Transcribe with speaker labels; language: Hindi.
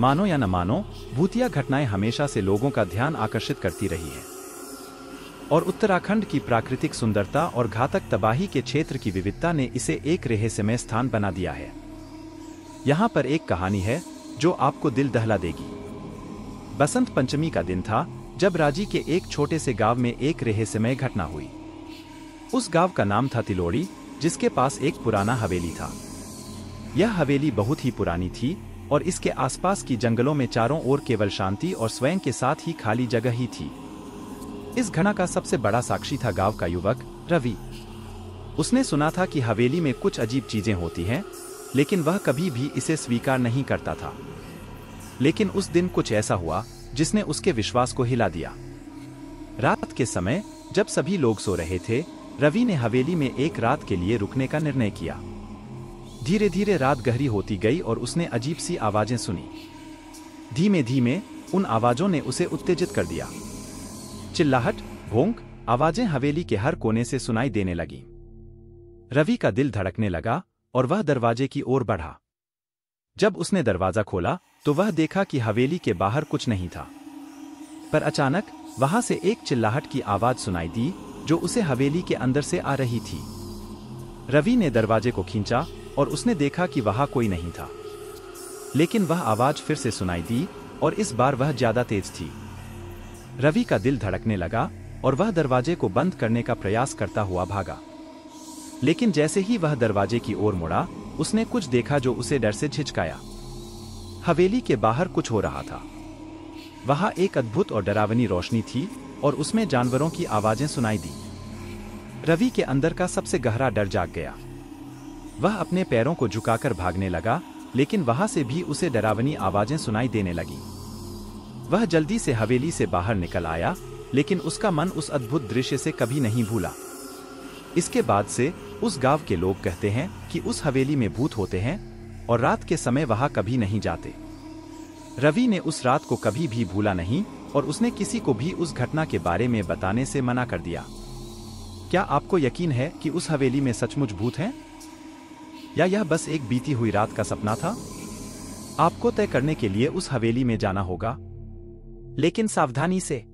Speaker 1: मानो या न मानो भूतिया घटनाएं हमेशा से लोगों का ध्यान आकर्षित करती रही है और उत्तराखंड की प्राकृतिक सुंदरता और घातक तबाही के क्षेत्र की विविधता ने इसे एक रहस्यमय स्थान बना दिया है यहाँ पर एक कहानी है जो आपको दिल दहला देगी बसंत पंचमी का दिन था जब राजी के एक छोटे से गांव में एक रहस्यमय घटना हुई उस गांव का नाम था तिलोड़ी जिसके पास एक पुराना हवेली था यह हवेली बहुत ही पुरानी थी और इसके आसपास की जंगलों में चारों ओर केवल शांति और स्वयं के साथ ही खाली जगह ही थी इस घना का सबसे बड़ा साक्षी था गांव का युवक रवि उसने सुना था कि हवेली में कुछ अजीब चीजें होती हैं लेकिन वह कभी भी इसे स्वीकार नहीं करता था लेकिन उस दिन कुछ ऐसा हुआ जिसने उसके विश्वास को हिला दिया रात के समय जब सभी लोग सो रहे थे रवि ने हवेली में एक रात के लिए रुकने का निर्णय किया धीरे धीरे रात गहरी होती गई और उसने अजीब सी आवाजें सुनी धीमे धीमे उन आवाजों ने उसे उत्तेजित कर दिया चिल्लाहट भोंक आवाजें हवेली के हर कोने से सुनाई देने लगी रवि का दिल धड़कने लगा और वह दरवाजे की ओर बढ़ा जब उसने दरवाजा खोला तो वह देखा कि हवेली के बाहर कुछ नहीं था पर अचानक वहां से एक चिल्लाहट की आवाज सुनाई दी जो उसे हवेली के अंदर से आ रही थी रवि ने दरवाजे को खींचा और उसने देखा कि वहां कोई नहीं था लेकिन वह आवाज फिर से सुनाई दी और इस बार वह ज्यादा तेज थी रवि का दिल धड़कने लगा और वह दरवाजे को बंद करने का प्रयास करता हुआ भागा लेकिन जैसे ही वह दरवाजे की ओर मुड़ा उसने कुछ देखा जो उसे डर से झिझकाया हवेली के बाहर कुछ हो रहा था वहां एक अद्भुत और डरावनी रोशनी थी और उसमें जानवरों की आवाजें सुनाई दी रवि के अंदर का सबसे गहरा डर जाग गया वह अपने पैरों को झुकाकर भागने लगा लेकिन वहां से भी उसे डरावनी आवाजें सुनाई देने लगी वह जल्दी से हवेली से बाहर निकल आया लेकिन उसका मन उस अद्भुत दृश्य से कभी नहीं भूला इसके बाद से उस गांव के लोग कहते हैं कि उस हवेली में भूत होते हैं और रात के समय वहां कभी नहीं जाते रवि ने उस रात को कभी भी भूला नहीं और उसने किसी को भी उस घटना के बारे में बताने से मना कर दिया क्या आपको यकीन है कि उस हवेली में सचमुच भूत हैं या यह बस एक बीती हुई रात का सपना था आपको तय करने के लिए उस हवेली में जाना होगा लेकिन सावधानी से